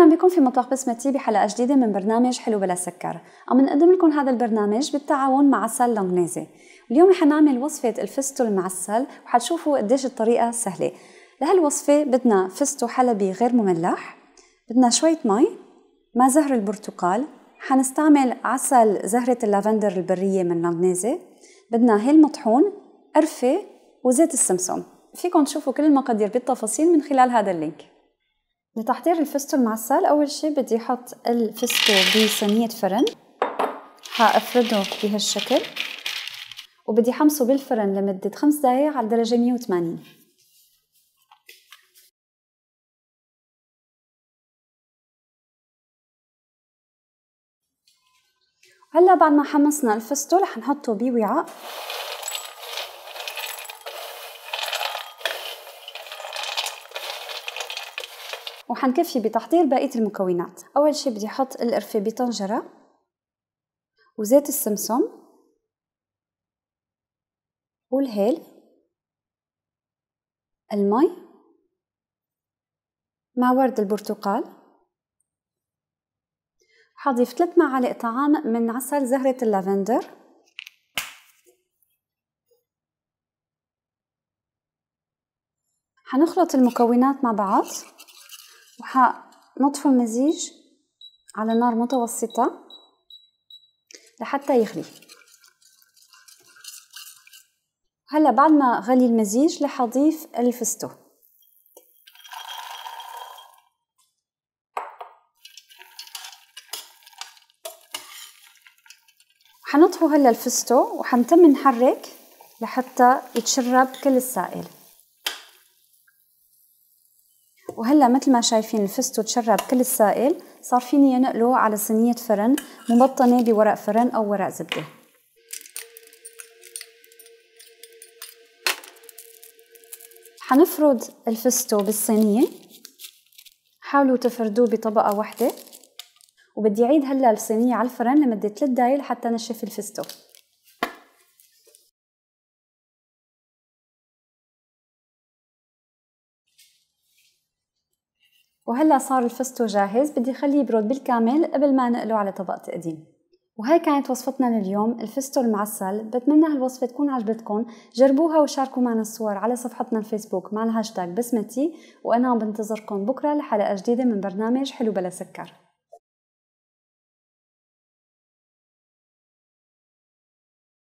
اهلا بكم في مطبخ بسمتي بحلقه جديده من برنامج حلو بلا سكر عم نقدم لكم هذا البرنامج بالتعاون مع عسل لونغنيزي اليوم رح نعمل وصفه الفستو المعسل وحتشوفوا قديش الطريقه سهله لهالوصفه بدنا فستو حلبي غير مملح بدنا شويه مي مع زهر البرتقال حنستعمل عسل زهرة اللافندر البرية من لونغنيزي بدنا هيل مطحون قرفة وزيت السمسم فيكم تشوفوا كل المقادير بالتفاصيل من خلال هذا اللينك لتحضير الفستق المعسل أول شي بدي أحط الفستق بصينية فرن حأفرده بهالشكل وبدي حمصه بالفرن لمدة خمس دقايق على درجة 180 هلا بعد ما حمصنا الفستق رح نحطه بوعاء وحنكفي بتحضير بقية المكونات أول شي بدي أحط القرفة بطنجرة وزيت السمسم والهيل المي مع ورد البرتقال حضيف 3 معالق طعام من عسل زهرة اللافندر حنخلط المكونات مع بعض حنطفي المزيج على نار متوسطة لحتى يغلي هلا بعد ما غلي المزيج رح اضيف الفستو حنطفو هلا الفستو وحنتم نحرك لحتى يتشرب كل السائل وهلا مثل ما شايفين الفستو تشرب كل السائل صار فيني نقله على صينيه فرن مبطنه بورق فرن او ورق زبده حنفرد الفستو بالصينيه حاولوا تفردوه بطبقه واحده وبدي اعيد هلا الصينيه على الفرن لمده 3 دقائق حتى نشف الفستو وهلا صار الفستو جاهز بدي خليه يبرد بالكامل قبل ما نقله على طبق تقديم وهي كانت وصفتنا لليوم الفستو المعسل بتمنى هالوصفة تكون عجبتكم جربوها وشاركوا معنا الصور على صفحتنا الفيسبوك مع الهاشتاج بسمتي وأنا بنتظركم بكرة لحلقة جديدة من برنامج حلو بلا سكر